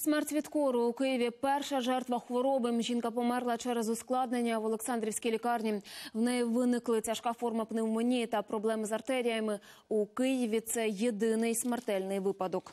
Смерть від кору у Києві перша жертва хвороби. Жінка померла через ускладнення в Олександрівській лікарні. В неї виникли тяжка форма пневмонії та проблеми з артеріями. У Києві це єдиний смертельний випадок.